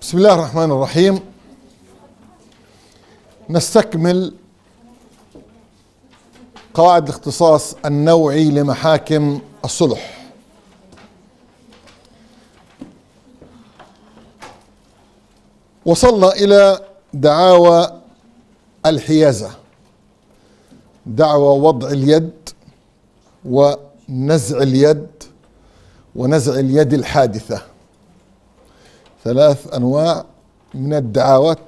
بسم الله الرحمن الرحيم نستكمل قواعد الاختصاص النوعي لمحاكم الصلح وصلنا الى دعاوى الحيازه دعوى وضع اليد ونزع اليد ونزع اليد الحادثه ثلاث انواع من الدعاوات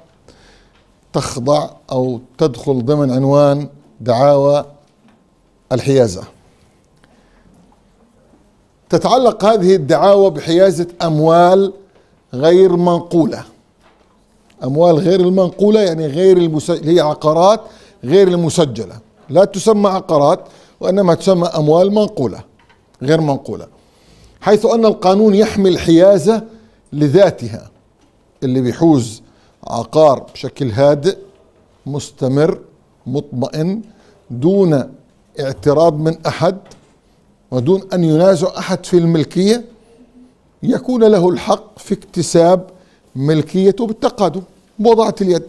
تخضع او تدخل ضمن عنوان دعاوى الحيازه تتعلق هذه الدعاوى بحيازه اموال غير منقوله اموال غير المنقوله يعني غير المسجلة هي عقارات غير المسجله لا تسمى عقارات وانما تسمى اموال منقوله غير منقوله حيث ان القانون يحمي الحيازه لذاتها اللي بيحوز عقار بشكل هادئ مستمر مطمئن دون اعتراض من احد ودون ان ينازع احد في الملكيه يكون له الحق في اكتساب ملكيته بالتقادم بوضعه اليد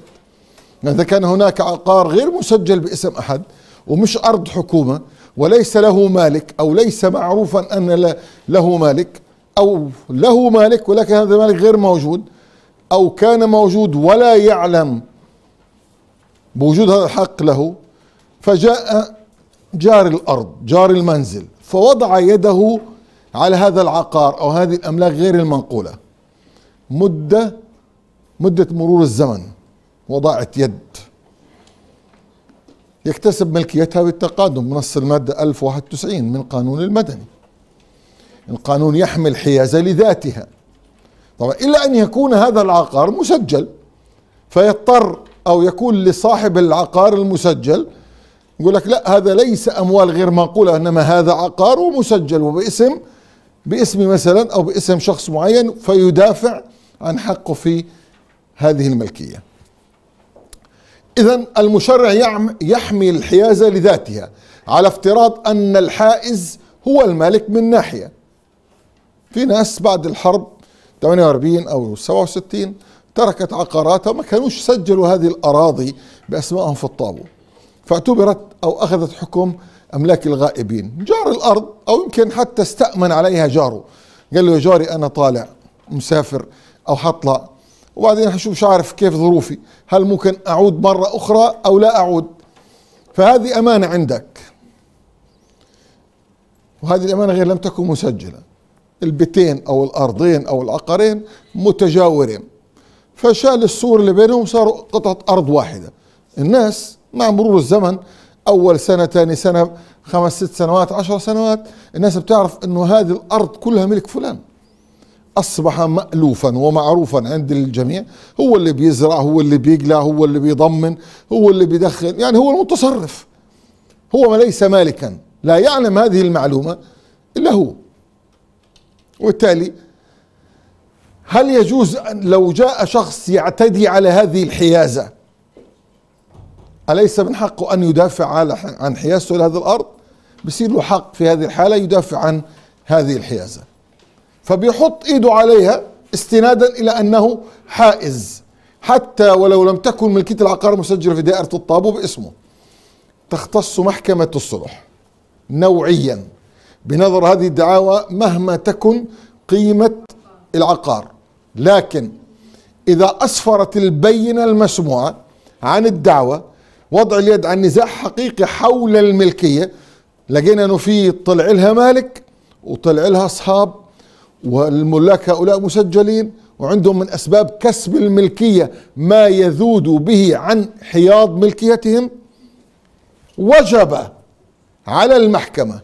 اذا كان هناك عقار غير مسجل باسم احد ومش ارض حكومه وليس له مالك او ليس معروفا ان له مالك أو له مالك ولكن هذا المالك غير موجود أو كان موجود ولا يعلم بوجود هذا الحق له فجاء جار الأرض جار المنزل فوضع يده على هذا العقار أو هذه الأملاك غير المنقولة مدة مدة مرور الزمن وضعت يد يكتسب ملكيتها بالتقادم بنص المادة 1091 من قانون المدني القانون يحمي الحيازة لذاتها طبعا إلا أن يكون هذا العقار مسجل فيضطر أو يكون لصاحب العقار المسجل يقول لك لا هذا ليس أموال غير منقولة إنما هذا عقار ومسجل وباسم باسم مثلا أو باسم شخص معين فيدافع عن حقه في هذه الملكية إذا المشرع يحمي الحيازة لذاتها على افتراض أن الحائز هو المالك من ناحية في ناس بعد الحرب 48 او 67 تركت عقاراتها ما كانوش سجلوا هذه الاراضي باسمائهم في الطابو فاعتبرت او اخذت حكم املاك الغائبين جار الارض او يمكن حتى استامن عليها جاره قال له يا جاري انا طالع مسافر او حطلع وبعدين حشوف مش عارف كيف ظروفي هل ممكن اعود مره اخرى او لا اعود فهذه امانه عندك وهذه الامانه غير لم تكن مسجله البيتين او الارضين او العقارين متجاورين فشال السور اللي بينهم صاروا قطعه ارض واحده الناس مع مرور الزمن اول سنه ثاني سنه خمس ست سنوات عشر سنوات الناس بتعرف انه هذه الارض كلها ملك فلان اصبح مالوفا ومعروفا عند الجميع هو اللي بيزرع هو اللي بيقلع هو اللي بيضمن هو اللي بيدخن يعني هو المتصرف هو ما ليس مالكا لا يعلم هذه المعلومه الا هو وبالتالي هل يجوز لو جاء شخص يعتدي على هذه الحيازة أليس من حقه أن يدافع عن حيازته لهذه الأرض بصير له حق في هذه الحالة يدافع عن هذه الحيازة فبيحط إيده عليها استنادا إلى أنه حائز حتى ولو لم تكن ملكية العقار مسجلة في دائرة الطابو باسمه تختص محكمة الصلح نوعيا بنظر هذه الدعاوى مهما تكن قيمة العقار لكن إذا أسفرت البينة المسموعة عن الدعوة وضع اليد عن نزاع حقيقي حول الملكية لقينا أنه في طلع لها مالك وطلع لها أصحاب والملاك هؤلاء مسجلين وعندهم من أسباب كسب الملكية ما يذود به عن حياض ملكيتهم وجب على المحكمة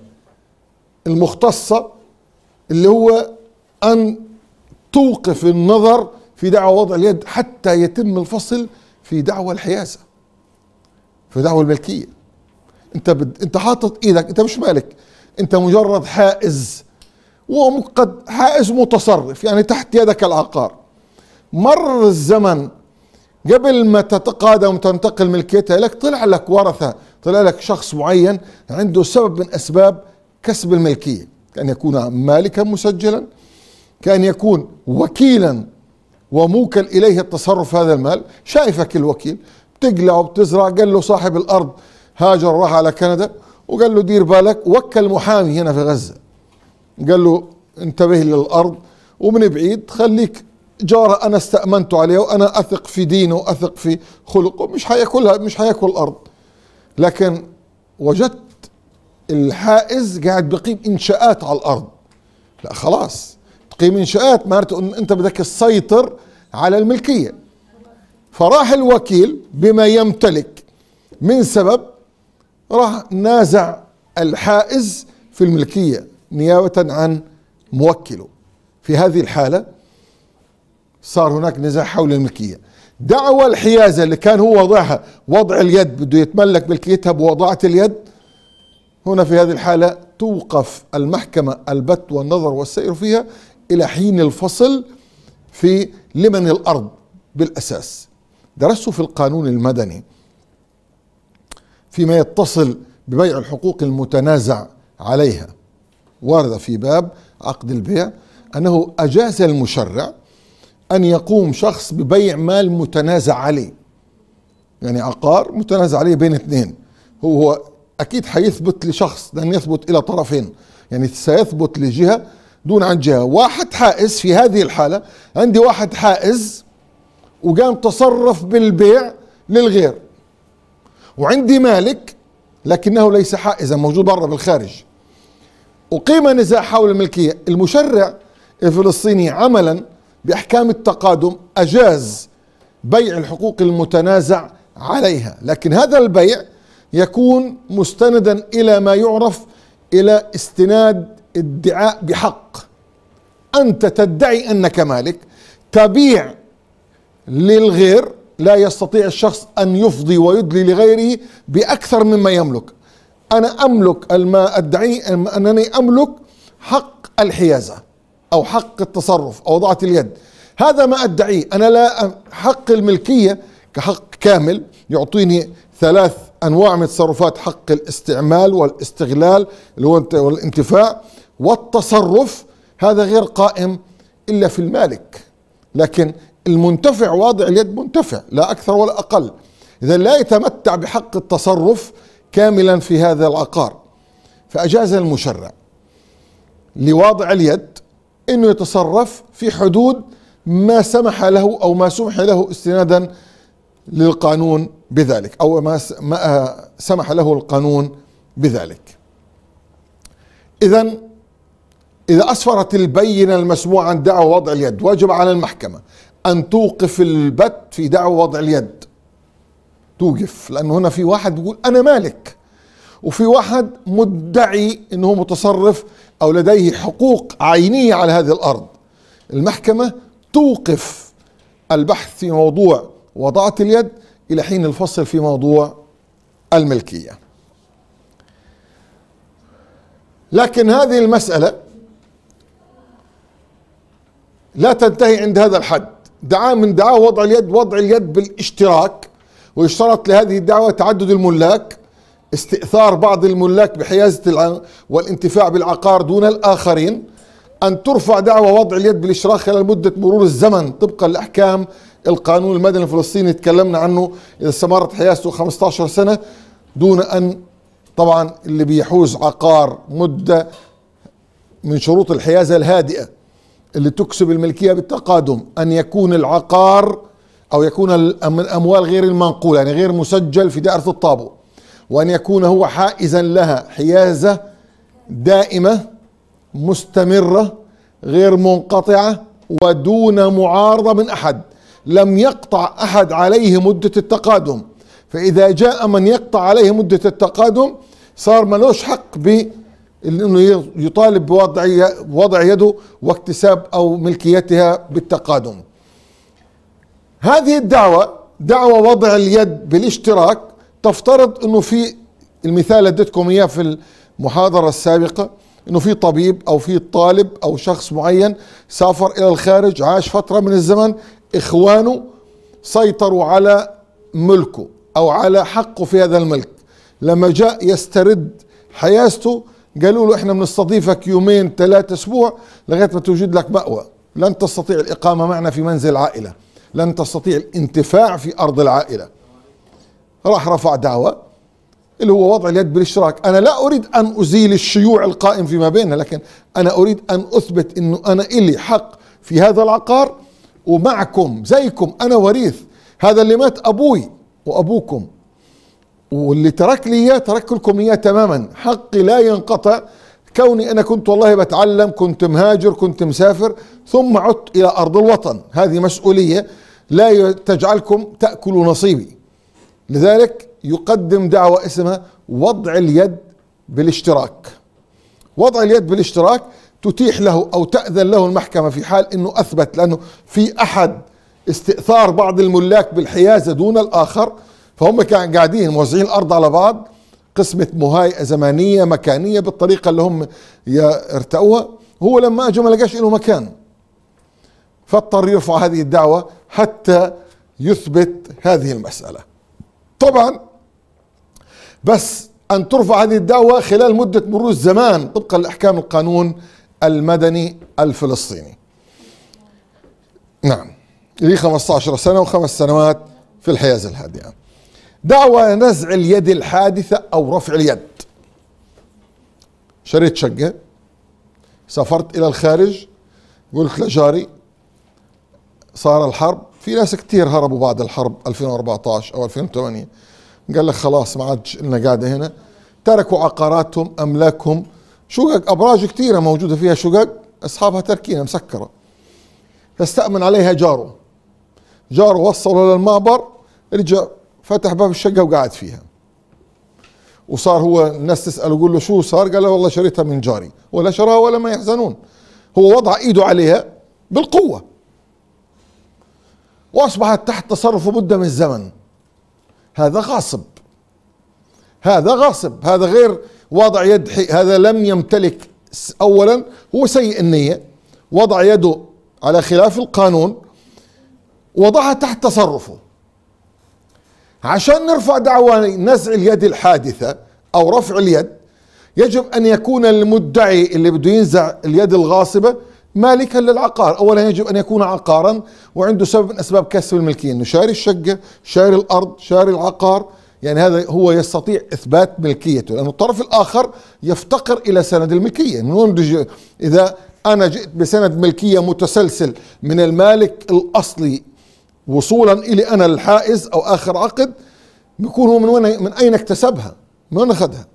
المختصة اللي هو أن توقف النظر في دعوة وضع اليد حتى يتم الفصل في دعوة الحياسة في دعوة الملكية أنت بد... أنت حاطط إيدك أنت مش مالك أنت مجرد حائز وقد حائز متصرف يعني تحت يدك العقار مر الزمن قبل ما تتقادم وتنتقل ملكيتها لك طلع لك ورثة طلع لك شخص معين عنده سبب من أسباب كسب الملكية كأن يكون مالكا مسجلا كأن يكون وكيلا وموكل إليه التصرف هذا المال شايفك الوكيل بتقلع وبتزرع قال له صاحب الأرض هاجر راح على كندا وقال له دير بالك وكل محامي هنا في غزة قال له انتبه للأرض ومن بعيد خليك جارة أنا استأمنت عليه وأنا أثق في دينه وأثق في خلقه مش حياكلها مش حياكل الأرض لكن وجدت الحائز قاعد بقيم انشاءات على الارض لا خلاص تقيم انشاءات معناته ان انت بدك تسيطر على الملكيه فراح الوكيل بما يمتلك من سبب راح نازع الحائز في الملكيه نيابه عن موكله في هذه الحاله صار هناك نزاع حول الملكيه دعوى الحيازه اللي كان هو وضعها وضع اليد بده يتملك ملكيتها بوضاعه اليد هنا في هذه الحالة توقف المحكمة البت والنظر والسير فيها إلى حين الفصل في لمن الأرض بالأساس درست في القانون المدني فيما يتصل ببيع الحقوق المتنازع عليها ورد في باب عقد البيع أنه أجاز المشرع أن يقوم شخص ببيع مال متنازع عليه يعني عقار متنازع عليه بين اثنين هو اكيد حيثبت لشخص لن يثبت الى طرفين يعني سيثبت لجهه دون عن جهه واحد حائز في هذه الحاله عندي واحد حائز وقام تصرف بالبيع للغير وعندي مالك لكنه ليس حائزا موجود برا بالخارج أقيم نزاع حول الملكية المشرع الفلسطيني عملا بأحكام التقادم أجاز بيع الحقوق المتنازع عليها لكن هذا البيع يكون مستندا الى ما يعرف الى استناد ادعاء بحق انت تدعي انك مالك تبيع للغير لا يستطيع الشخص ان يفضي ويدلي لغيره باكثر مما يملك انا املك ما ادعي انني املك حق الحيازه او حق التصرف او وضعه اليد هذا ما ادعيه انا لا حق الملكيه كحق كامل يعطيني ثلاث انواع من تصرفات حق الاستعمال والاستغلال اللي هو والانتفاع والتصرف هذا غير قائم الا في المالك لكن المنتفع واضع اليد منتفع لا اكثر ولا اقل اذا لا يتمتع بحق التصرف كاملا في هذا العقار فاجاز المشرع لواضع اليد انه يتصرف في حدود ما سمح له او ما سمح له استنادا للقانون بذلك أو ما آه، سمح له القانون بذلك إذا إذا أسفرت البينة المسموعة عن دعوى وضع اليد واجب على المحكمة أن توقف البت في دعوى وضع اليد توقف لأنه هنا في واحد بيقول أنا مالك وفي واحد مدعي أنه متصرف أو لديه حقوق عينية على هذه الأرض المحكمة توقف البحث في موضوع وضعت اليد إلى حين الفصل في موضوع الملكية لكن هذه المسألة لا تنتهي عند هذا الحد دعاء من دعاء وضع اليد وضع اليد بالاشتراك ويشترط لهذه الدعوة تعدد الملاك استئثار بعض الملاك بحيازة والانتفاع بالعقار دون الآخرين أن ترفع دعوة وضع اليد بالاشتراك خلال مدة مرور الزمن طبقا لأحكام القانون المدني الفلسطيني تكلمنا عنه إذا استمرت حيازته 15 سنة دون أن طبعا اللي بيحوز عقار مدة من شروط الحيازة الهادئة اللي تكسب الملكية بالتقادم أن يكون العقار أو يكون الأموال غير المنقولة يعني غير مسجل في دائرة الطابو وأن يكون هو حائزا لها حيازة دائمة مستمرة غير منقطعة ودون معارضة من أحد لم يقطع أحد عليه مدة التقادم فإذا جاء من يقطع عليه مدة التقادم صار ملوش حق ب انه يطالب بوضع وضع يده واكتساب او ملكيتها بالتقادم. هذه الدعوه دعوه وضع اليد بالاشتراك تفترض انه في المثال اديتكم اياه في المحاضره السابقه انه في طبيب او في طالب او شخص معين سافر الى الخارج عاش فتره من الزمن إخوانه سيطروا على ملكه أو على حقه في هذا الملك لما جاء يسترد حيازته قالوا له احنا بنستضيفك يومين ثلاثة اسبوع لغايه ما توجد لك مأوى لن تستطيع الاقامه معنا في منزل عائله لن تستطيع الانتفاع في ارض العائله راح رفع دعوه اللي هو وضع اليد بالاشتراك انا لا اريد ان ازيل الشيوع القائم فيما بيننا لكن انا اريد ان اثبت انه انا الي حق في هذا العقار ومعكم زيكم انا وريث هذا اللي مات ابوي وابوكم واللي ترك لي اياه ترك لكم اياه تماما حقي لا ينقطع كوني انا كنت والله بتعلم كنت مهاجر كنت مسافر ثم عدت الى ارض الوطن هذه مسؤوليه لا تجعلكم تاكلوا نصيبي لذلك يقدم دعوه اسمها وضع اليد بالاشتراك وضع اليد بالاشتراك تتيح له او تاذن له المحكمه في حال انه اثبت لانه في احد استئثار بعض الملاك بالحيازه دون الاخر فهم كان قاعدين موزعين الارض على بعض قسمة مهيئه زمانية مكانية بالطريقة اللي هم ارتقوها هو لما اجى ما لقاش له مكان فاضطر يرفع هذه الدعوة حتى يثبت هذه المسألة طبعا بس أن ترفع هذه الدعوة خلال مدة مرور الزمان طبقا لأحكام القانون المدني الفلسطيني نعم لي 15 سنة وخمس سنوات في الحيازة الهادئة دعوى نزع اليد الحادثة أو رفع اليد شريت شقة سافرت إلى الخارج قلت لجاري صار الحرب في ناس كتير هربوا بعد الحرب 2014 أو 2008 قال لك خلاص ما عادش لنا قاعدة هنا تركوا عقاراتهم أملاكهم شقق أبراج كثيرة موجودة فيها شقق أصحابها تركينة مسكرة فاستأمن عليها جاره جاره وصله للمعبر رجع فتح باب الشقة وقعد فيها وصار هو الناس تسأله يقول له شو صار قال له والله شريتها من جاري ولا شراها ولا ما يحزنون هو وضع ايده عليها بالقوة واصبحت تحت تصرفه مدة من الزمن هذا غاصب هذا غاصب هذا غير وضع يد هذا لم يمتلك أولا هو سيء النية وضع يده على خلاف القانون وضعها تحت تصرفه عشان نرفع دعوى نزع اليد الحادثة أو رفع اليد يجب أن يكون المدعي اللي بده ينزع اليد الغاصبة مالكا للعقار أولا يجب أن يكون عقارا وعنده سبب من أسباب كسب الملكية إنه شاري الشقة شاري الأرض شاري العقار يعني هذا هو يستطيع إثبات ملكيته لأن الطرف الآخر يفتقر إلى سند الملكية من منذ إذا أنا جئت بسند ملكية متسلسل من المالك الأصلي وصولا إلي أنا الحائز أو آخر عقد بيكون هو من وين من أين اكتسبها؟ من وين أخذها؟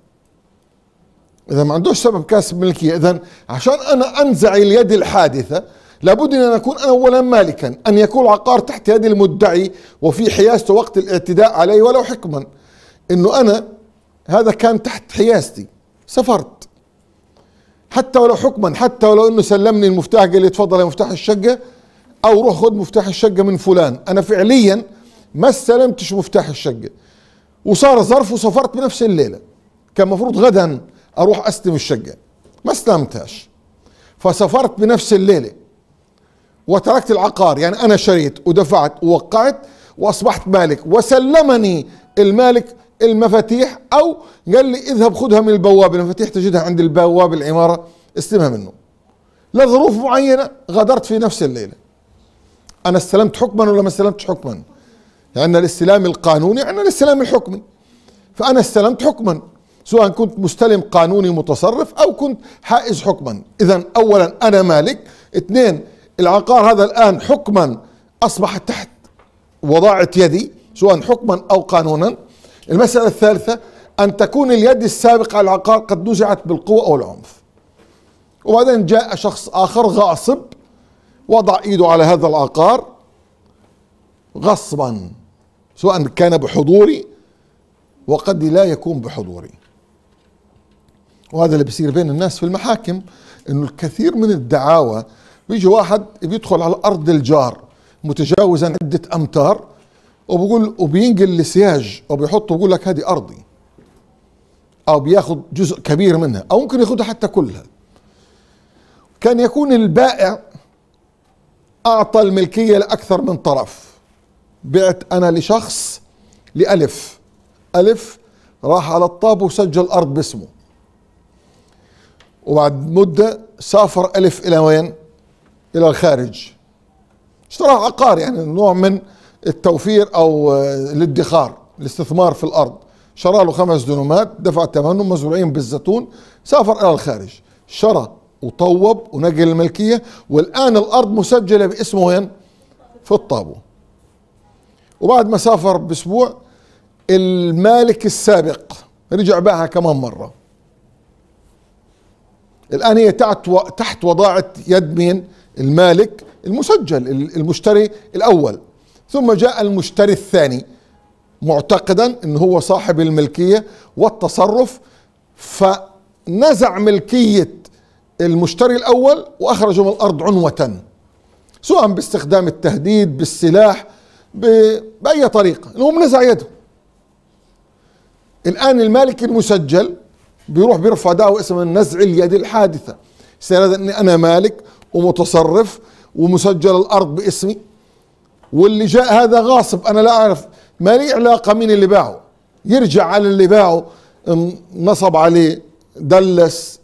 إذا ما عندوش سبب كاسب ملكية إذا عشان أنا أنزع اليد الحادثة لابد أن اكون أولا مالكا أن يكون العقار تحت يد المدعي وفي حيازته وقت الاعتداء عليه ولو حكما أنه أنا هذا كان تحت حيازتي سفرت حتى ولو حكما حتى ولو أنه سلمني المفتاح قال لي تفضل يا مفتاح الشقة أو روح خذ مفتاح الشقة من فلان أنا فعليا ما استلمتش مفتاح الشقة وصار ظرف وسافرت بنفس الليلة كان المفروض غدا أروح أستلم الشقة ما استلمتهاش فسافرت بنفس الليله وتركت العقار يعني أنا شريت ودفعت ووقعت وأصبحت مالك وسلمني المالك المفاتيح أو قال لي اذهب خذها من البوابة المفاتيح تجدها عند البواب العمارة استلمها منه لظروف معينة غادرت في نفس الليلة أنا استلمت حكما ولا ما استلمتش حكما عندنا الاستلام القانوني عندنا الاستلام الحكمي فأنا استلمت حكما سواء كنت مستلم قانوني متصرف أو كنت حائز حكما إذا أولا أنا مالك اثنين العقار هذا الآن حكما أصبح تحت وضاعة يدي سواء حكما أو قانونا المسألة الثالثة أن تكون اليد السابقة على العقار قد نزعت بالقوة أو العنف وبعدين جاء شخص آخر غاصب وضع إيده على هذا العقار غصبا سواء كان بحضوري وقد لا يكون بحضوري وهذا اللي بيصير بين الناس في المحاكم انه الكثير من الدعاوى بيجي واحد بيدخل على ارض الجار متجاوزا عده امتار وبقول وبينقل لسياج وبيحطه بيقول لك هذه ارضي او بياخذ جزء كبير منها او ممكن ياخذها حتى كلها كان يكون البائع اعطى الملكيه لاكثر من طرف بعت انا لشخص لالف الف راح على الطاب وسجل ارض باسمه وبعد مده سافر الف الى وين؟ الى الخارج اشترى عقار يعني نوع من التوفير او آه، الادخار الاستثمار في الارض شرى له خمس دنومات دفع ثمنه مزروعين بالزيتون سافر الى الخارج شرى وطوب ونقل الملكيه والان الارض مسجله باسمه وين؟ في الطابو وبعد ما سافر باسبوع المالك السابق رجع باعها كمان مره الان هي تحت تحت وضاعه يد مين؟ المالك المسجل المشتري الأول ثم جاء المشتري الثاني معتقدا ان هو صاحب الملكية والتصرف فنزع ملكية المشتري الأول وأخرجه من الأرض عنوة سواء باستخدام التهديد بالسلاح بأي طريقة المهم نزع يده الآن المالك المسجل بيروح بيرفع دعوة اسمها نزع اليد الحادثة سيادة أني أنا مالك ومتصرف ومسجل الارض باسمي واللي جاء هذا غاصب انا لا اعرف ما لي علاقه مين اللي باعه يرجع على اللي باعه نصب عليه دلس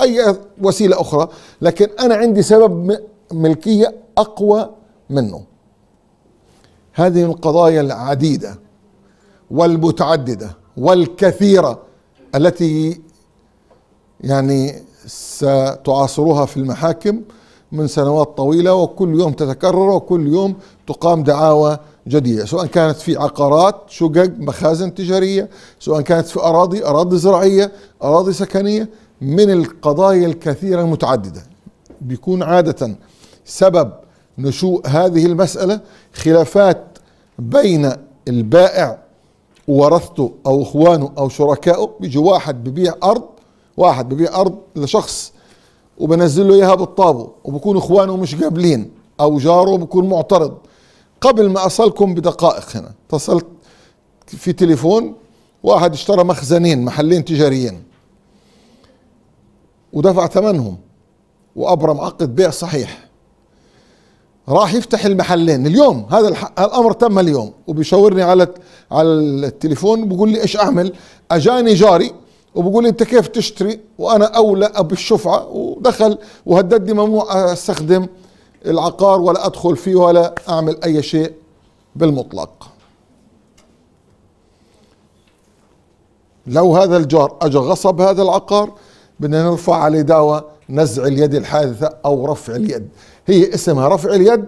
اي وسيله اخرى لكن انا عندي سبب ملكيه اقوى منه هذه القضايا العديده والمتعدده والكثيره التي يعني ستعاصروها في المحاكم من سنوات طويلة وكل يوم تتكرر وكل يوم تقام دعاوى جديدة سواء كانت في عقارات شقق مخازن تجارية سواء كانت في أراضي أراضي زراعية أراضي سكنية من القضايا الكثيرة المتعددة بيكون عادة سبب نشوء هذه المسألة خلافات بين البائع ورثته أو إخوانه أو شركائه بيجي واحد ببيع أرض واحد ببيع أرض لشخص وبنزل له اياها بالطابو وبكونوا اخوانه مش قابلين او جاره بكون معترض قبل ما اصلكم بدقائق هنا اتصلت في تليفون واحد اشترى مخزنين محلين تجاريين ودفع ثمنهم وابرم عقد بيع صحيح راح يفتح المحلين اليوم هذا الامر تم اليوم وبيشاورني على على التليفون بقول لي ايش اعمل اجاني جاري وبقول انت كيف تشتري وانا اولى بالشفعه ودخل وهددني ممنوع استخدم العقار ولا ادخل فيه ولا اعمل اي شيء بالمطلق. لو هذا الجار اجى غصب هذا العقار بدنا نرفع عليه دعوى نزع اليد الحادثه او رفع اليد. هي اسمها رفع اليد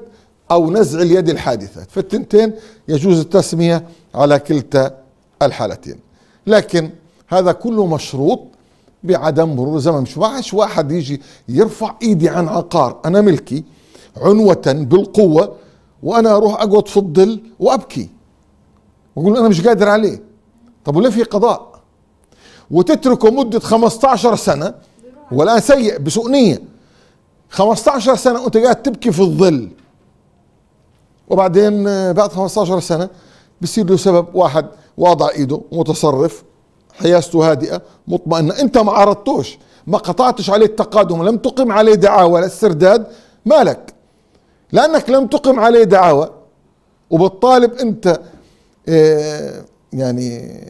او نزع اليد الحادثه، فالتنتين يجوز التسميه على كلتا الحالتين. لكن هذا كله مشروط بعدم مرور الزمن مش معش واحد يجي يرفع ايدي عن عقار انا ملكي عنوة بالقوة وانا اروح اقعد في الظل وابكي واقول انا مش قادر عليه طب وليه في قضاء وتتركه مدة 15 سنة والان سيء بسوء نية 15 سنة وانت قاعد تبكي في الظل وبعدين بعد 15 سنة بصير له سبب واحد واضع ايده متصرف حيازته هادئه مطمئنه انت ما عرضتوش ما قطعتش عليه التقادم لم تقم عليه دعاوى للسرداد استرداد مالك لانك لم تقم عليه دعاوى وبالطالب انت آه، يعني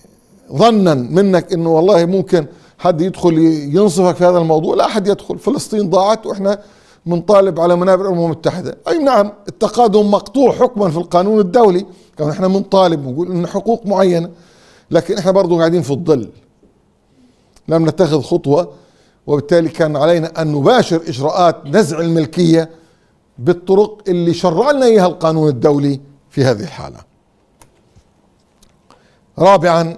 ظنا منك انه والله ممكن حد يدخل ينصفك في هذا الموضوع لا احد يدخل فلسطين ضاعت واحنا بنطالب على منابر الامم المتحده اي نعم التقادم مقطوع حكما في القانون الدولي كان احنا بنطالب ونقول ان حقوق معينه لكن احنا برضو قاعدين في الظل لم نتخذ خطوة وبالتالي كان علينا أن نباشر إجراءات نزع الملكية بالطرق اللي شرع لنا إياها القانون الدولي في هذه الحالة رابعا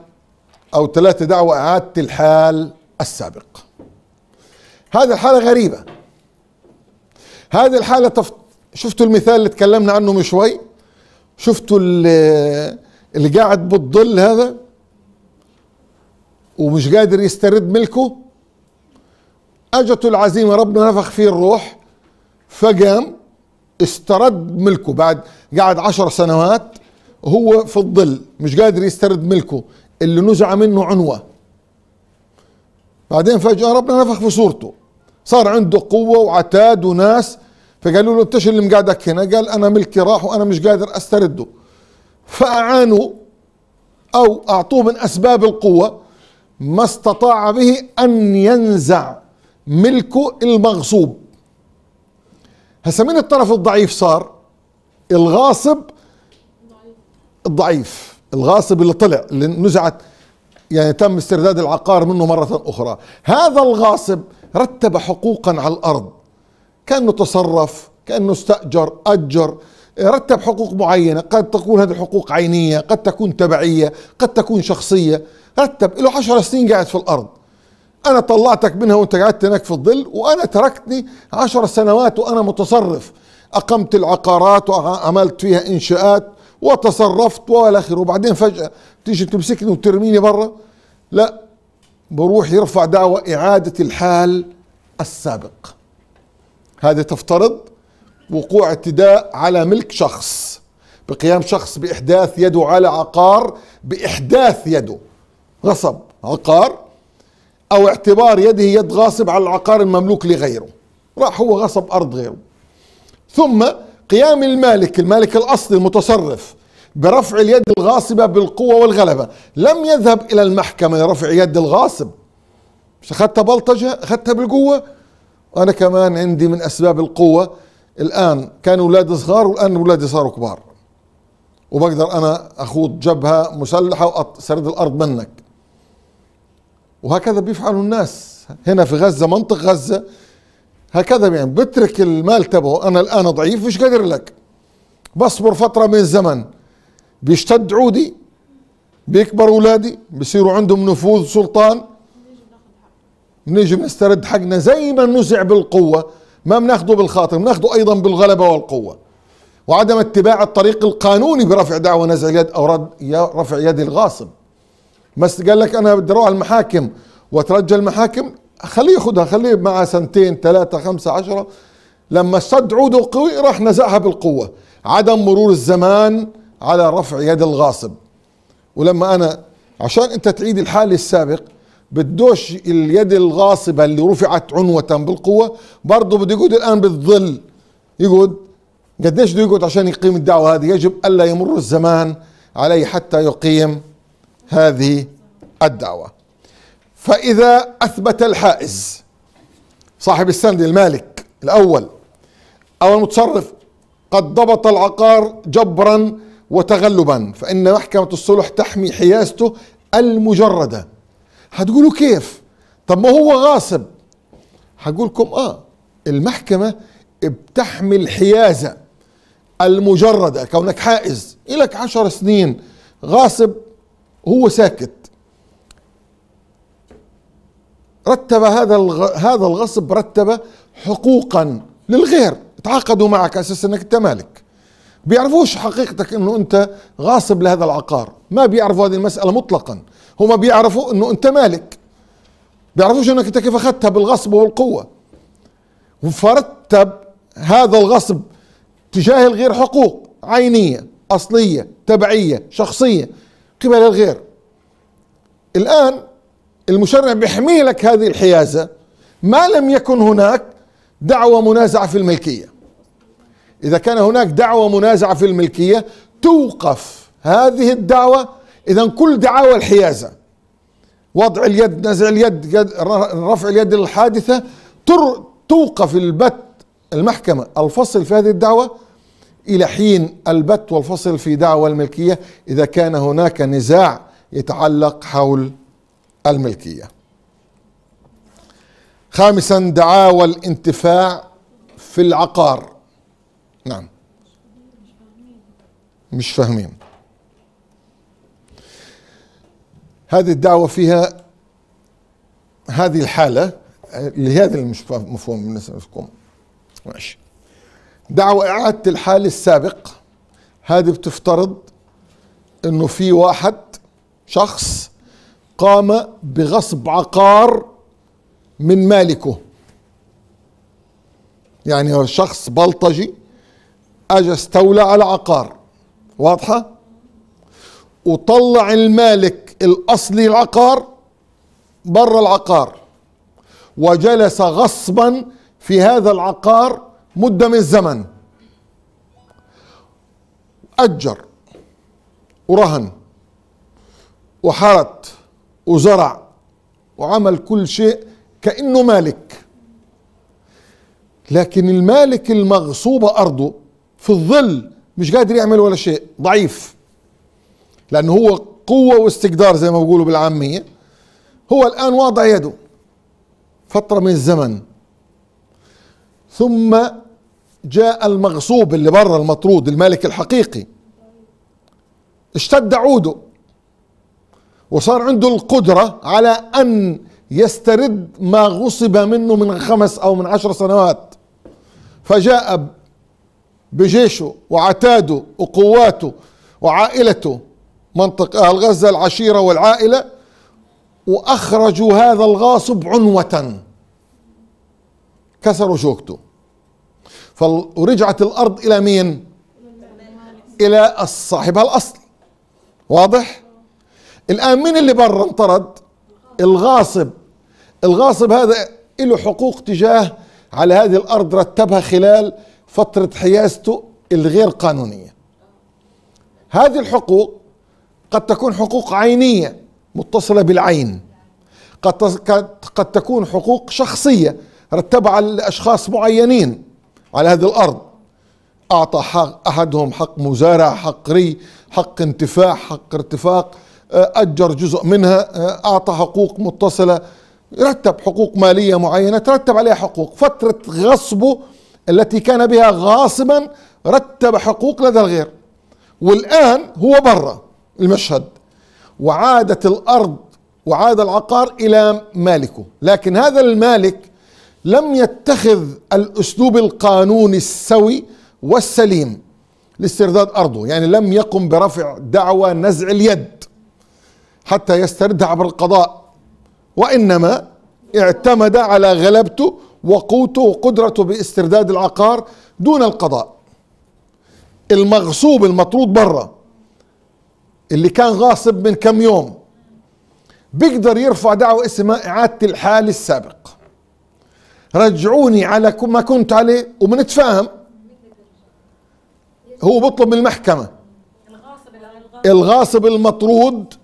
أو ثلاثة دعوة إعادة الحال السابق هذه الحالة غريبة هذه الحالة تفت... شفتوا المثال اللي تكلمنا عنه من شوي شفتوا اللي, اللي قاعد بالظل هذا ومش قادر يسترد ملكه اجته العزيمه ربنا نفخ فيه الروح فقام استرد ملكه بعد قعد عشر سنوات هو في الظل مش قادر يسترد ملكه اللي نزع منه عنوه بعدين فجاه ربنا نفخ في صورته صار عنده قوه وعتاد وناس فقالوا له انت اللي مقعدك هنا؟ قال انا ملكي راح وانا مش قادر استرده فاعانوا او اعطوه من اسباب القوه ما استطاع به أن ينزع ملكه المغصوب هسا مين الطرف الضعيف صار الغاصب الضعيف الغاصب اللي طلع اللي نزعت يعني تم استرداد العقار منه مرة أخرى هذا الغاصب رتب حقوقا على الأرض كأنه تصرف كأنه استأجر أجر رتب حقوق معينة قد تكون هذه الحقوق عينية قد تكون تبعية قد تكون شخصية رتب له عشر سنين قاعد في الأرض أنا طلعتك منها وأنت قعدت هناك في الظل وأنا تركتني عشر سنوات وأنا متصرف أقمت العقارات وعملت فيها إنشاءات وتصرفت والى اخره وبعدين فجاه تيجي تمسكني وترميني برا لا بروح يرفع دعوى اعاده الحال السابق هذه تفترض وقوع اعتداء على ملك شخص بقيام شخص بإحداث يده على عقار بإحداث يده غصب عقار أو اعتبار يده يد غاصب على العقار المملوك لغيره راح هو غصب أرض غيره ثم قيام المالك المالك الأصلي المتصرف برفع اليد الغاصبة بالقوة والغلبة لم يذهب إلى المحكمة لرفع يد الغاصب مش أخذتها بلطجة أخذتها بالقوة أنا كمان عندي من أسباب القوة الآن كانوا أولادي صغار والآن أولادي صاروا كبار وبقدر أنا أخوض جبهة مسلحة وأسرد الأرض منك وهكذا بيفعلوا الناس هنا في غزة منطق غزة هكذا يعني بترك المال تبعه أنا الآن ضعيف مش قادر لك بصبر فترة من الزمن بيشتد عودي بيكبر أولادي بيصيروا عندهم نفوذ سلطان بنيجي بنسترد حقنا زي ما نزع بالقوة ما بناخده بالخاطر بناخده ايضا بالغلبه والقوه وعدم اتباع الطريق القانوني برفع دعوى نزع يد او رد رفع يد الغاصب بس قال لك انا بدي اروح المحاكم واترجى المحاكم خليه ياخذها خليه معه سنتين ثلاثه خمسه عشره لما الصد عوده قوي راح نزعها بالقوه عدم مرور الزمان على رفع يد الغاصب ولما انا عشان انت تعيد الحالة السابق بدوش اليد الغاصبة اللي رفعت عنوة بالقوة برضه بده يقعد الآن بالظل يقعد قديش بده يقعد عشان يقيم الدعوة هذه يجب ألا يمر الزمان عليه حتى يقيم هذه الدعوة فإذا أثبت الحائز صاحب السند المالك الأول أو المتصرف قد ضبط العقار جبرا وتغلبا فإن محكمة الصلح تحمي حيازته المجردة هتقولوا كيف طب ما هو غاصب هقولكم اه المحكمة بتحمل حيازة المجردة كونك حائز إلك عشر سنين غاصب هو ساكت رتب هذا الغ... هذا الغصب رتب حقوقا للغير تعاقدوا معك اساس انك انت مالك بيعرفوش حقيقتك انه انت غاصب لهذا العقار ما بيعرفوا هذه المساله مطلقا هما بيعرفوا انه انت مالك بيعرفوش انك انت كيف اخذتها بالغصب والقوه وفرتب هذا الغصب تجاه الغير حقوق عينيه اصليه تبعيه شخصيه قبل الغير الان المشرع بيحمي لك هذه الحيازه ما لم يكن هناك دعوه منازعه في الملكيه اذا كان هناك دعوه منازعه في الملكيه توقف هذه الدعوه اذا كل دعاوى الحيازه وضع اليد نزع اليد رفع اليد للحادثه توقف البت المحكمه الفصل في هذه الدعوه الى حين البت والفصل في دعوى الملكيه اذا كان هناك نزاع يتعلق حول الملكيه. خامسا دعاوى الانتفاع في العقار. نعم. مش فاهمين. هذه الدعوة فيها هذه الحالة لهذا المفهوم بالنسبة لكم ماشي دعوة إعادة الحال السابق هذه بتفترض إنه في واحد شخص قام بغصب عقار من مالكه يعني شخص بلطجي اجى استولى على عقار واضحة وطلع المالك الأصلي العقار برا العقار وجلس غصبا في هذا العقار مدة من الزمن أجر ورهن وحرت وزرع وعمل كل شيء كأنه مالك لكن المالك المغصوبة أرضه في الظل مش قادر يعمل ولا شيء ضعيف لأنه هو قوة واستقدار زي ما بقولوا بالعامية هو الآن واضع يده فترة من الزمن ثم جاء المغصوب اللي برا المطرود الملك الحقيقي اشتد عوده وصار عنده القدرة على أن يسترد ما غصب منه من خمس أو من عشر سنوات فجاء بجيشه وعتاده وقواته وعائلته منطق أهل غزة العشيرة والعائلة وأخرجوا هذا الغاصب عنوة كسروا شوكته ورجعت الأرض إلى مين إلى صاحبها الأصل واضح الآن مين اللي برا انطرد الغاصب الغاصب هذا له حقوق تجاه على هذه الأرض رتبها خلال فترة حيازته الغير قانونية هذه الحقوق قد تكون حقوق عينية متصلة بالعين قد قد تكون حقوق شخصية رتبها لأشخاص معينين على هذه الأرض أعطى حق أحدهم حق مزارع حق ري حق انتفاع حق ارتفاق آه، أجر جزء منها آه، أعطى حقوق متصلة رتب حقوق مالية معينة ترتب عليها حقوق فترة غصبه التي كان بها غاصبا رتب حقوق لدى الغير والآن هو برا المشهد وعادت الارض وعاد العقار الى مالكه لكن هذا المالك لم يتخذ الاسلوب القانوني السوي والسليم لاسترداد ارضه يعني لم يقم برفع دعوى نزع اليد حتى يستردها عبر القضاء وانما اعتمد على غلبته وقوته وقدرته باسترداد العقار دون القضاء المغصوب المطرود بره اللي كان غاصب من كم يوم بيقدر يرفع دعوة اسمها إعادة الحال السابق رجعوني على ما كنت عليه ومنتفاهم هو بيطلب من المحكمة الغاصب المطرود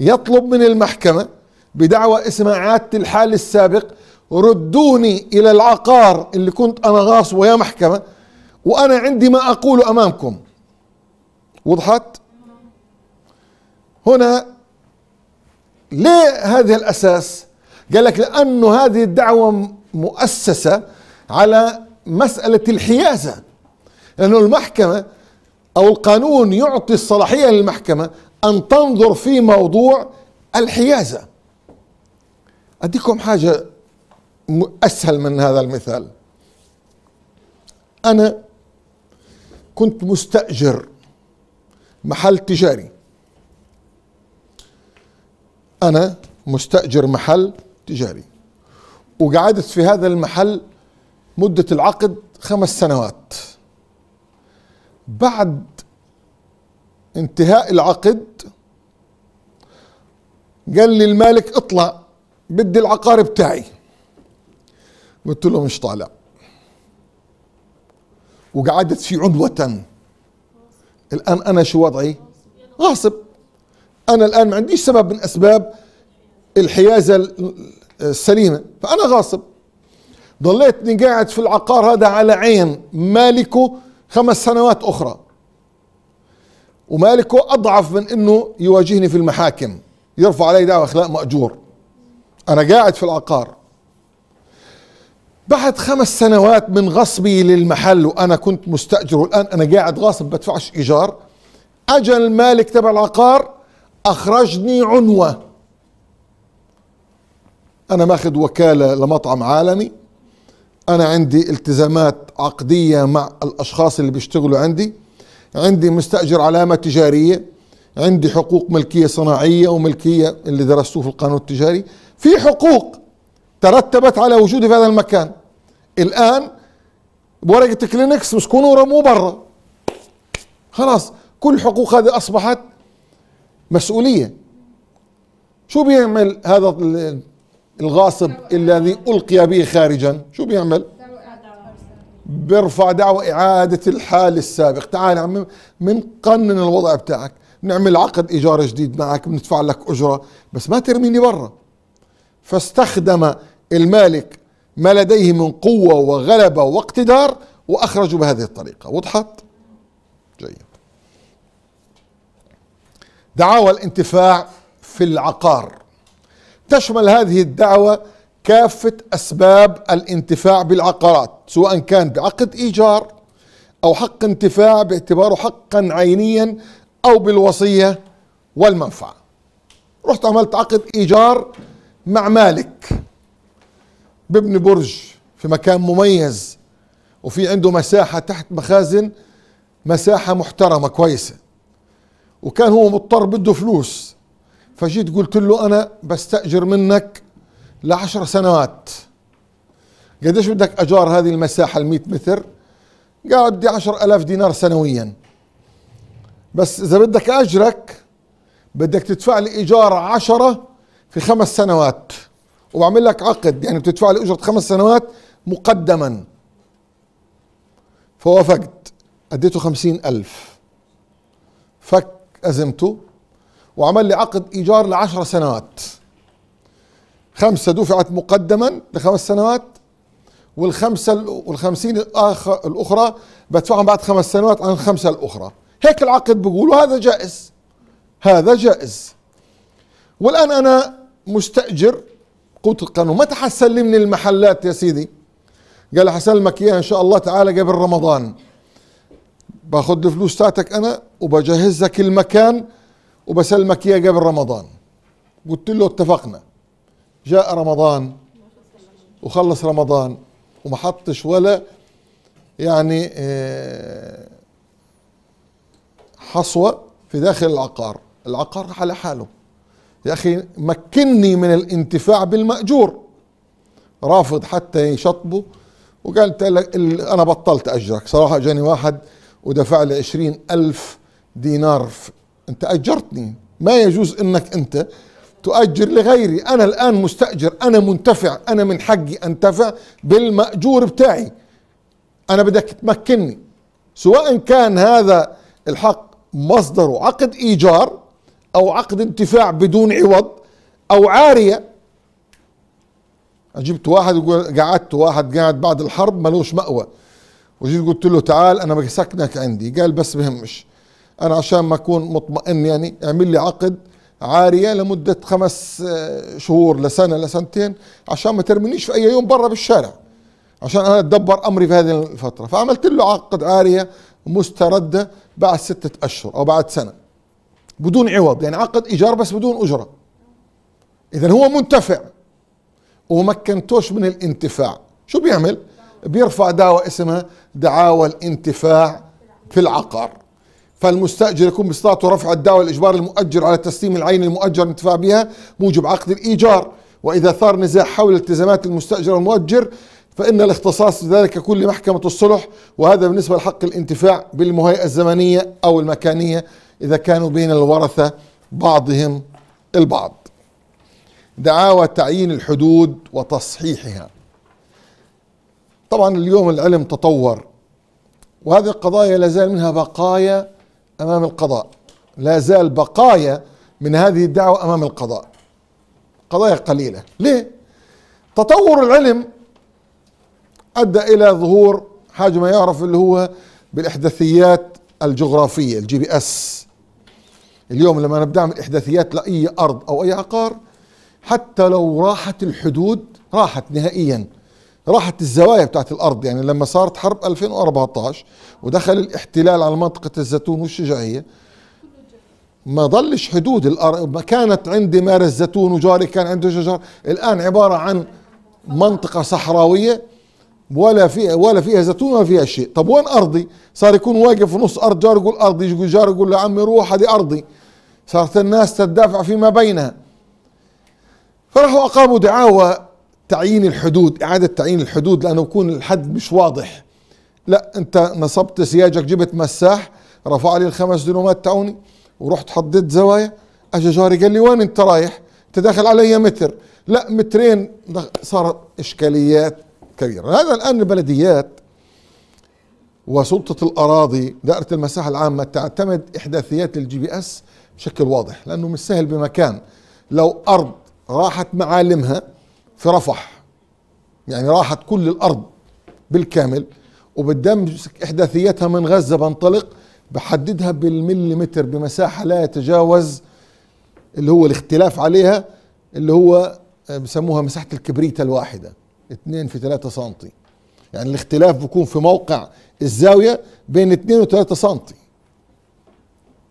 يطلب من المحكمة بدعوى اسمها إعادة الحال السابق ردوني إلى العقار اللي كنت أنا غاصب ويا محكمة وأنا عندي ما أقوله أمامكم وضحت؟ هنا ليه هذا الأساس قال لك لأنه هذه الدعوة مؤسسة على مسألة الحيازة لأنه المحكمة أو القانون يعطي الصلاحية للمحكمة أن تنظر في موضوع الحيازة أديكم حاجة أسهل من هذا المثال أنا كنت مستأجر محل تجاري أنا مستأجر محل تجاري وقعدت في هذا المحل مدة العقد خمس سنوات بعد انتهاء العقد قال لي المالك اطلع بدي العقار بتاعي قلت له مش طالع وقعدت فيه عدوة الآن أنا شو وضعي غاصب انا الان ما عنديش سبب من اسباب الحيازه السليمه فانا غاصب ضليتني قاعد في العقار هذا على عين مالكه خمس سنوات اخرى ومالكه اضعف من انه يواجهني في المحاكم يرفع علي دعوه اخلاء ماجور انا قاعد في العقار بعد خمس سنوات من غصبي للمحل وانا كنت مستاجر والان انا قاعد غاصب بدفعش ايجار اجى المالك تبع العقار أخرجني عنوة أنا ماخذ وكالة لمطعم عالمي أنا عندي التزامات عقدية مع الأشخاص اللي بيشتغلوا عندي عندي مستأجر علامة تجارية عندي حقوق ملكية صناعية وملكية اللي درستوه في القانون التجاري في حقوق ترتبت على وجودي في هذا المكان الآن ورقة كلينكس مسكونه ورموه برا خلاص كل حقوق هذه أصبحت مسؤولية شو بيعمل هذا الغاصب الذي ألقي به خارجا شو بيعمل بيرفع دعوة إعادة الحال السابق تعال عم بنقنن الوضع بتاعك بنعمل عقد إيجار جديد معك بندفع لك أجرة بس ما ترميني برا فاستخدم المالك ما لديه من قوة وغلبة واقتدار وأخرجوا بهذه الطريقة وضحت؟ جيد دعاوى الانتفاع في العقار تشمل هذه الدعوة كافة أسباب الانتفاع بالعقارات سواء كان بعقد إيجار أو حق انتفاع باعتباره حقا عينيا أو بالوصية والمنفعة رحت عملت عقد إيجار مع مالك ببني برج في مكان مميز وفي عنده مساحة تحت مخازن مساحة محترمة كويسة وكان هو مضطر بده فلوس فجيت قلت له انا بستاجر منك لعشر سنوات قديش بدك اجار هذه المساحه ال 100 متر قال بدي 10000 دينار سنويا بس اذا بدك اجرك بدك تدفع لي ايجار 10 في خمس سنوات وبعمل لك عقد يعني بتدفع لي اجره خمس سنوات مقدما فوافقت اديته خمسين الف فك أزمته وعمل لي عقد إيجار لعشر سنوات خمسة دفعت مقدما لخمس سنوات والخمسة والخمسين الأخرى بدفعهم بعد خمس سنوات عن الخمسة الأخرى هيك العقد بقول وهذا جائز هذا جائز والآن أنا مستأجر قلت القانون متى حسلمني المحلات يا سيدي قال حسلمك إياها إن شاء الله تعالى قبل رمضان باخذ الفلوس تاعتك انا وبجهز لك المكان وبسلمك اياه قبل رمضان قلت له اتفقنا جاء رمضان وخلص رمضان وما حطش ولا يعني آه، حصوة في داخل العقار العقار على حاله يا أخي مكني من الانتفاع بالمأجور رافض حتى يشطبه وقال أنا بطلت أجرك صراحة جاني واحد ودفع لي عشرين ألف دينار أنت أجرتني ما يجوز أنك أنت تؤجر لغيري أنا الآن مستأجر أنا منتفع أنا من حقي أنتفع بالمأجور بتاعي أنا بدك تمكنني سواء كان هذا الحق مصدره عقد إيجار أو عقد انتفاع بدون عوض أو عارية جبت واحد قعدت واحد قاعد بعد الحرب ملوش مأوى وجيت قلت له تعال انا بسكنك عندي قال بس بهمش انا عشان ما اكون مطمئن يعني اعمل لي عقد عاريه لمده خمس آه، شهور لسنه لسنتين عشان ما ترمينيش في اي يوم برا بالشارع عشان انا اتدبر امري في هذه الفتره فعملت له عقد عاريه مسترده بعد ستة اشهر او بعد سنه بدون عوض يعني عقد ايجار بس بدون اجره اذا هو منتفع ومكنتوش من الانتفاع شو بيعمل بيرفع دعوى اسمها دعاوى الانتفاع في العقار فالمستأجر يكون باستطاعته رفع الدعوى الإجبار المؤجر على تسليم العين المؤجر الانتفاع بها موجب عقد الإيجار وإذا ثار نزاع حول التزامات المستأجر والمؤجر فإن الاختصاص بذلك يكون لمحكمة الصلح وهذا بالنسبة لحق الانتفاع بالمهيئة الزمنية أو المكانية إذا كانوا بين الورثة بعضهم البعض دعاوى تعيين الحدود وتصحيحها طبعا اليوم العلم تطور وهذه القضايا لا زال منها بقايا امام القضاء لا زال بقايا من هذه الدعوه امام القضاء قضايا قليله ليه تطور العلم ادى الى ظهور حاجه ما يعرف اللي هو بالاحداثيات الجغرافيه الجي بي اس اليوم لما انا بدعمل احداثيات لاي ارض او اي عقار حتى لو راحت الحدود راحت نهائيا راحت الزوايا بتاعت الارض يعني لما صارت حرب 2014 ودخل الاحتلال على منطقه الزيتون والشجاعيه ما ضلش حدود الارض ما كانت عندي مارس زيتون وجاري كان عنده شجر الان عباره عن منطقه صحراويه ولا فيها ولا فيها زيتون ولا فيها شيء طب وين ارضي صار يكون واقف في نص ارض جار يقول ارضي يقول جار يقول له عمي روح هذه ارضي صارت الناس تدافع فيما بينها فراحوا اقاموا دعاوى تعيين الحدود إعادة تعيين الحدود لأنه يكون الحد مش واضح لا أنت نصبت سياجك جبت مساح رفع لي الخمس دنومات تعوني ورحت حطيت زوايا اجى جاري قال لي وين انت رايح؟ انت داخل علي متر، لا مترين صار اشكاليات كبيره، هذا الان البلديات وسلطه الاراضي دائره المساحه العامه تعتمد احداثيات الجي بي اس بشكل واضح لانه مش سهل بمكان لو ارض راحت معالمها في رفح يعني راحت كل الأرض بالكامل وبتمسك إحداثيتها من غزة بنطلق بحددها بالمليمتر بمساحة لا يتجاوز اللي هو الاختلاف عليها اللي هو آه، بسموها مساحة الكبريتة الواحدة 2 في 3 سنتي يعني الاختلاف بيكون في موقع الزاوية بين 2 و 3 سنتي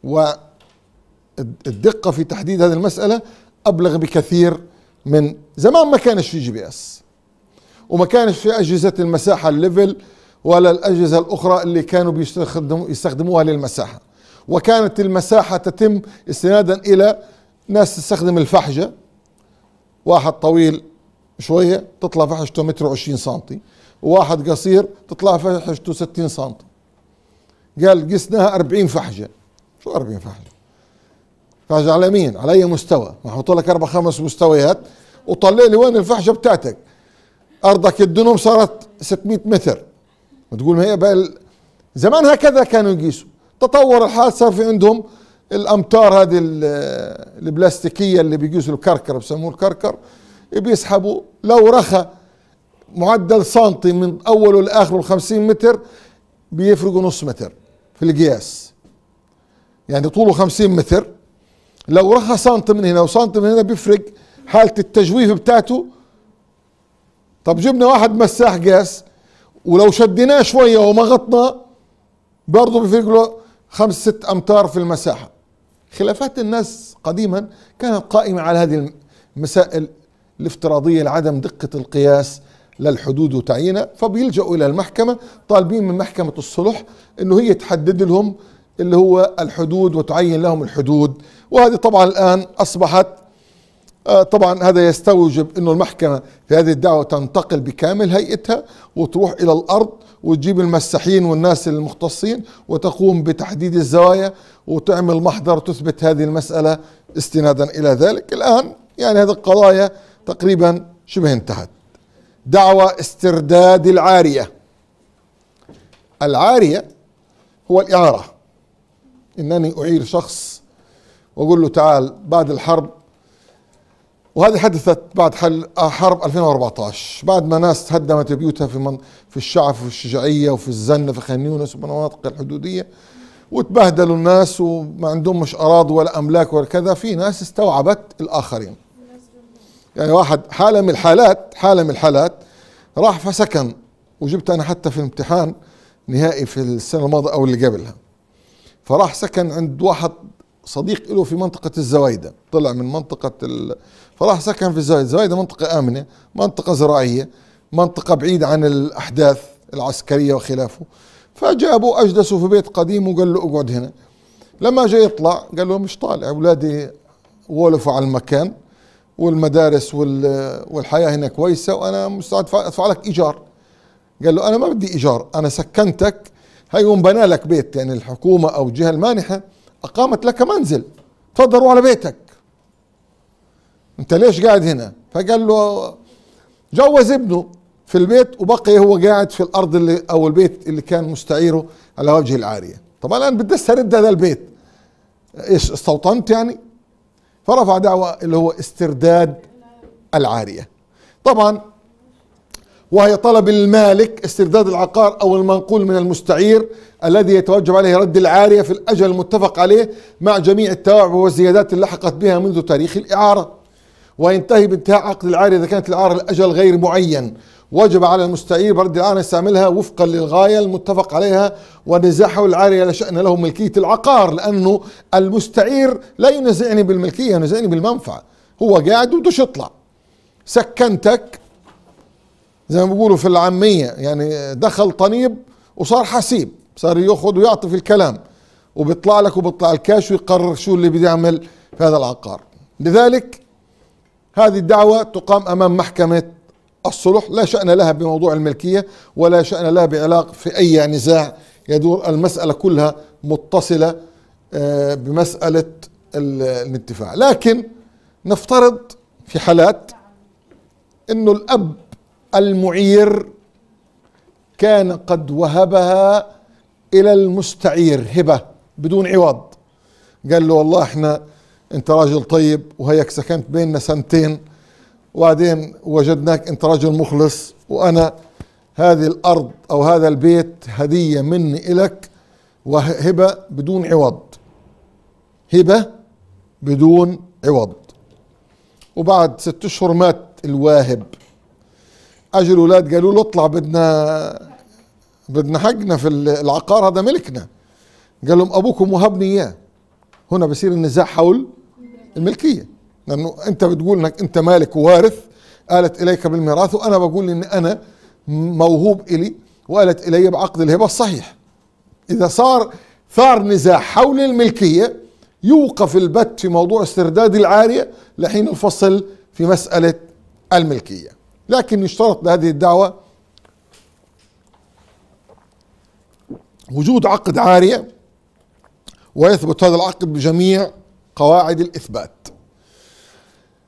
والدقة في تحديد هذه المسألة أبلغ بكثير من زمان ما كانش في جي بي اس وما كانش في اجهزه المساحه الليفل ولا الاجهزه الاخرى اللي كانوا بيستخدموا يستخدموها للمساحه وكانت المساحه تتم استنادا الى ناس تستخدم الفحجه واحد طويل شويه تطلع فحجته متر و20 سم وواحد قصير تطلع فحجته 60 سم قال قسناها 40 فحجه شو 40 فحجه فاز على مين على اي مستوى ما احط لك اربع خمس مستويات وطلع لي وين الفحشه بتاعتك ارضك الدنوم صارت 600 متر وتقول ما هي بقى زمان هكذا كانوا يقيسوا تطور الحال صار في عندهم الامتار هذه البلاستيكيه اللي بيقيسوا الكركر بسموه الكركر بيسحبوا لو رخى معدل سنتي من اوله لاخره 50 متر بيفرقوا نص متر في القياس يعني طوله 50 متر لو رخى سنتي من هنا وسنتي من هنا بيفرق حاله التجويف بتاعته طب جبنا واحد مساح قاس ولو شديناه شويه وما برضه بيفرق له خمس ست امتار في المساحه خلافات الناس قديما كانت قائمه على هذه المسائل الافتراضيه لعدم دقه القياس للحدود وتعيينها فبيلجأوا الى المحكمه طالبين من محكمه الصلح انه هي تحدد لهم اللي هو الحدود وتعين لهم الحدود وهذه طبعا الآن أصبحت آه، طبعا هذا يستوجب أنه المحكمة في هذه الدعوة تنتقل بكامل هيئتها وتروح إلى الأرض وتجيب المساحين والناس المختصين وتقوم بتحديد الزوايا وتعمل محضر تثبت هذه المسألة استنادا إلى ذلك الآن يعني هذه القضايا تقريبا شبه انتهت دعوى استرداد العارية العارية هو الإعارة إنني أعير شخص واقول له تعال بعد الحرب وهذه حدثت بعد حل آه، حرب 2014 بعد ما ناس تهدمت بيوتها في من في الشعف وفي الشجاعيه وفي الزن في خان يونس والمناطق الحدوديه وتبهدلوا الناس وما عندهم مش اراضي ولا املاك ولا كذا في ناس استوعبت الاخرين يعني واحد حاله من الحالات حاله من الحالات راح فسكن وجبت انا حتى في امتحان نهائي في السنه الماضيه او اللي قبلها فراح سكن عند واحد صديق له في منطقة الزوايدة طلع من منطقة ال... فراح سكن في الزوايدة الزوايدة منطقة آمنة منطقة زراعية منطقة بعيدة عن الأحداث العسكرية وخلافه فجابوا أجلسوا في بيت قديم وقال له اقعد هنا لما جاء يطلع قال له مش طالع أولادي وولفوا على المكان والمدارس والحياة هنا كويسة وأنا مستعد أدفع لك إيجار قال له أنا ما بدي إيجار أنا سكنتك هي بنى لك بيت يعني الحكومة أو الجهة المانحة أقامت لك منزل تفضل روح على بيتك أنت ليش قاعد هنا فقال له جوز ابنه في البيت وبقي هو قاعد في الأرض اللي أو البيت اللي كان مستعيره على وجه العارية طبعا الآن بدي أسترد هذا البيت إيش استوطنت يعني فرفع دعوة اللي هو استرداد العارية طبعا وهي طلب المالك استرداد العقار أو المنقول من المستعير الذي يتوجب عليه رد العارية في الأجل المتفق عليه مع جميع التوابع والزيادات اللي لحقت بها منذ تاريخ الإعارة وينتهي بانتهاء عقد العارية إذا كانت الإعارة الأجل غير معين وجب على المستعير برد العارية يستعملها وفقا للغاية المتفق عليها والنزاع حول العارية لا شأن له ملكية العقار لأنه المستعير لا ينازعني بالملكية ينازعني بالمنفعة هو قاعد وبدوش يطلع سكنتك زي ما بيقولوا في العاميه يعني دخل طنيب وصار حسيب صار ياخذ ويعطي في الكلام وبيطلع لك وبيطلع الكاش ويقرر شو اللي بده يعمل في هذا العقار لذلك هذه الدعوه تقام امام محكمه الصلح لا شأن لها بموضوع الملكية ولا شأن لها بعلاقة في أي نزاع يدور المسألة كلها متصلة آه، بمسألة الانتفاع لكن نفترض في حالات أنه الأب المعير كان قد وهبها إلى المستعير هبة بدون عوض قال له والله احنا انت راجل طيب وهيك سكنت بيننا سنتين وبعدين وجدناك انت رجل مخلص وانا هذه الارض او هذا البيت هديه مني الك وهبه بدون عوض هبه بدون عوض وبعد ست اشهر مات الواهب اجوا الاولاد قالوا له اطلع بدنا بدنا حقنا في العقار هذا ملكنا قال لهم ابوكم وهبني اياه هنا بصير النزاع حول الملكيه لانه انت بتقول انك انت مالك ووارث آلت اليك بالميراث وانا بقول ان انا موهوب الي وآلت الي بعقد الهبه الصحيح اذا صار ثار نزاع حول الملكيه يوقف البت في موضوع استرداد العاريه لحين الفصل في مساله الملكيه لكن يشترط لهذه الدعوة وجود عقد عارية ويثبت هذا العقد بجميع قواعد الإثبات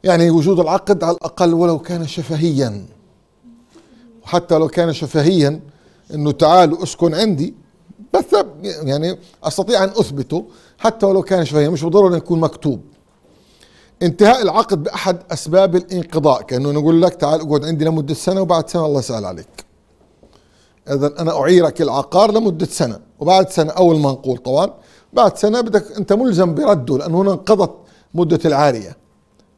يعني وجود العقد على الأقل ولو كان شفهيا وحتى لو كان شفهيا أنه تعال اسكن عندي بس يعني أستطيع أن أثبته حتى ولو كان شفهيا مش بالضرورة أن يكون مكتوب انتهاء العقد بأحد أسباب الانقضاء كأنه نقول لك تعال اقعد عندي لمدة سنة وبعد سنة الله يسأل عليك إذا أنا أعيرك العقار لمدة سنة وبعد سنة أول ما نقول طبعا بعد سنة بدك أنت ملزم برده لأنه هنا انقضت مدة العارية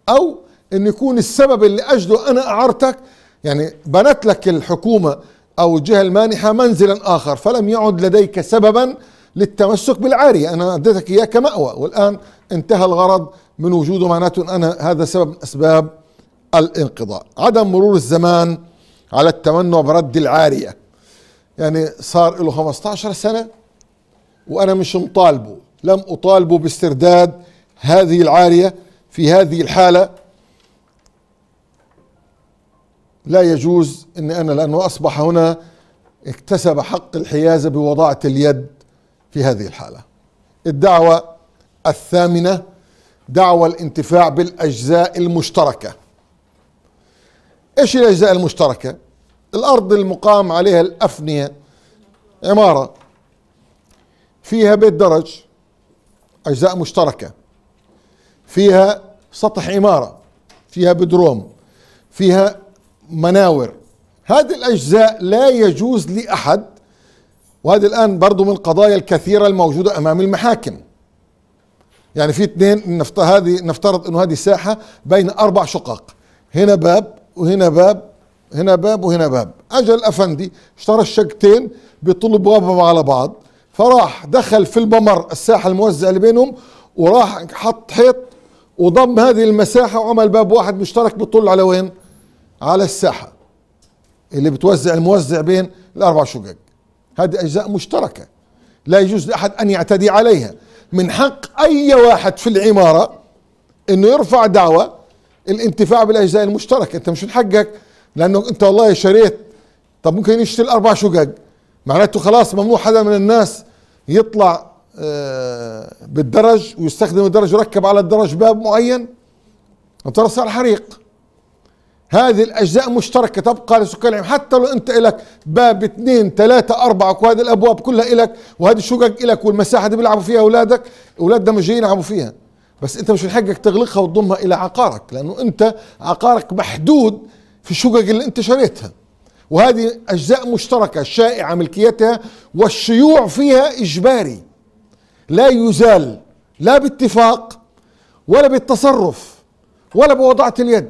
أو أن يكون السبب اللي أجله أنا أعرتك يعني بنت لك الحكومة أو الجهة المانحة منزلا آخر فلم يعد لديك سببا للتمسك بالعارية أنا أديتك إياه كمأوى والآن انتهى الغرض من وجوده معناته أنا هذا سبب من أسباب الانقضاء عدم مرور الزمان على التمنع برد العارية يعني صار له 15 سنة وأنا مش مطالبه لم أطالبه باسترداد هذه العارية في هذه الحالة لا يجوز أن أنا لأنه أصبح هنا اكتسب حق الحيازة بوضاعة اليد في هذه الحالة الدعوة الثامنة دعوى الانتفاع بالاجزاء المشتركه ايش الاجزاء المشتركه الارض المقام عليها الافنيه عماره فيها بيت درج اجزاء مشتركه فيها سطح عماره فيها بدروم فيها مناور هذه الاجزاء لا يجوز لاحد وهذه الان برضو من القضايا الكثيره الموجوده امام المحاكم يعني في اثنين هذه نفترض انه هذه ساحه بين اربع شقق هنا باب وهنا باب هنا باب وهنا باب اجى الافندي اشترى الشقتين بيطلوا بابهم على بعض فراح دخل في الممر الساحه الموزعه اللي بينهم وراح حط حيط وضم هذه المساحه وعمل باب واحد مشترك بيطل على وين؟ على الساحه اللي بتوزع الموزع بين الاربع شقق هذه اجزاء مشتركه لا يجوز لاحد ان يعتدي عليها من حق اي واحد في العماره انه يرفع دعوه الانتفاع بالاجزاء المشتركه انت مش من حقك لانه انت والله شريت طب ممكن يشتري الاربع شقق معناته خلاص ممنوع حدا من الناس يطلع آه، بالدرج ويستخدم الدرج يركب على الدرج باب معين انت صار حريق هذه الأجزاء مشتركة تبقى لسكان العمارة حتى لو أنت لك باب اثنين ثلاثة أربعة وهذه الأبواب كلها لك وهذه الشقق لك والمساحة اللي بيلعبوا فيها أولادك أولادنا مش جايين يلعبوا فيها بس أنت مش من حقك تغلقها وتضمها إلى عقارك لأنه أنت عقارك محدود في الشقق اللي أنت شريتها وهذه أجزاء مشتركة شائعة ملكيتها والشيوع فيها إجباري لا يزال لا باتفاق ولا بالتصرف ولا بوضعة اليد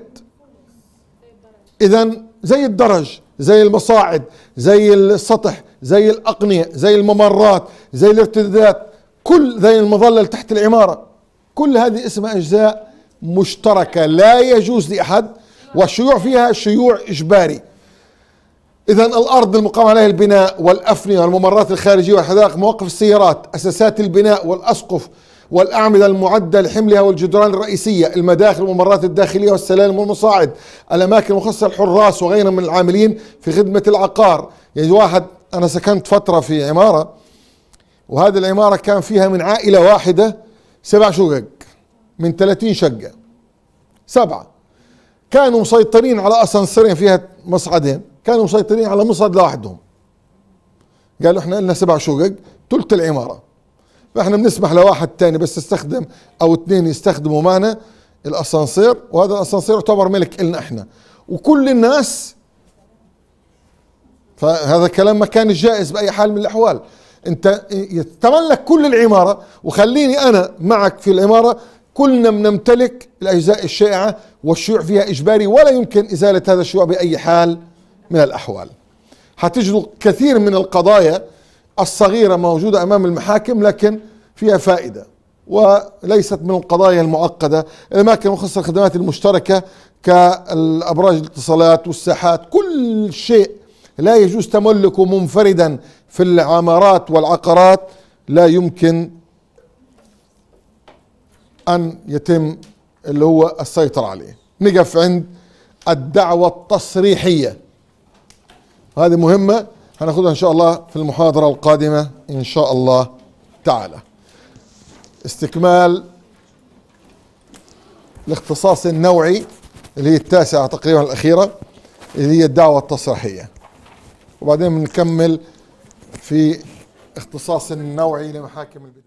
اذا زي الدرج زي المصاعد زي السطح زي الاقنيه زي الممرات زي الارتدادات كل زي المظله اللي تحت العماره كل هذه اسمها اجزاء مشتركه لا يجوز لاحد والشيوع فيها شيوع اجباري اذا الارض المقام عليها البناء والافنيه والممرات الخارجيه والحدائق مواقف السيارات اساسات البناء والاسقف والأعمدة المعدة لحملها والجدران الرئيسية المداخل والممرات الداخلية والسلالم والمصاعد الأماكن المخصصة للحراس وغيرهم من العاملين في خدمة العقار يعني واحد أنا سكنت فترة في عمارة وهذه العمارة كان فيها من عائلة واحدة سبع شقق من 30 شقة سبعة كانوا مسيطرين على أسانسيرين فيها مصعدين كانوا مسيطرين على مصعد لوحدهم قالوا احنا لنا سبع شقق ثلث العمارة فاحنا بنسمح لواحد تاني بس يستخدم او اثنين يستخدموا معنا الاسانسير وهذا الاسانسير يعتبر ملك النا احنا وكل الناس فهذا كلام ما كان جائز باي حال من الاحوال انت يتملك كل العماره وخليني انا معك في العماره كلنا بنمتلك الاجزاء الشائعه والشيوع فيها اجباري ولا يمكن ازاله هذا الشيوع باي حال من الاحوال حتجدوا كثير من القضايا الصغيرة موجودة أمام المحاكم لكن فيها فائدة وليست من القضايا المعقدة الأماكن المخصصة للخدمات المشتركة كالأبراج الاتصالات والساحات كل شيء لا يجوز تملكه منفردا في العمارات والعقارات لا يمكن أن يتم اللي هو السيطرة عليه نقف عند الدعوة التصريحية هذه مهمة هناخدها ان شاء الله في المحاضره القادمه ان شاء الله تعالى استكمال الاختصاص النوعي اللي هي التاسعه تقريبا الاخيره اللي هي الدعوه التصريحيه وبعدين بنكمل في اختصاص النوعي لمحاكم البيت.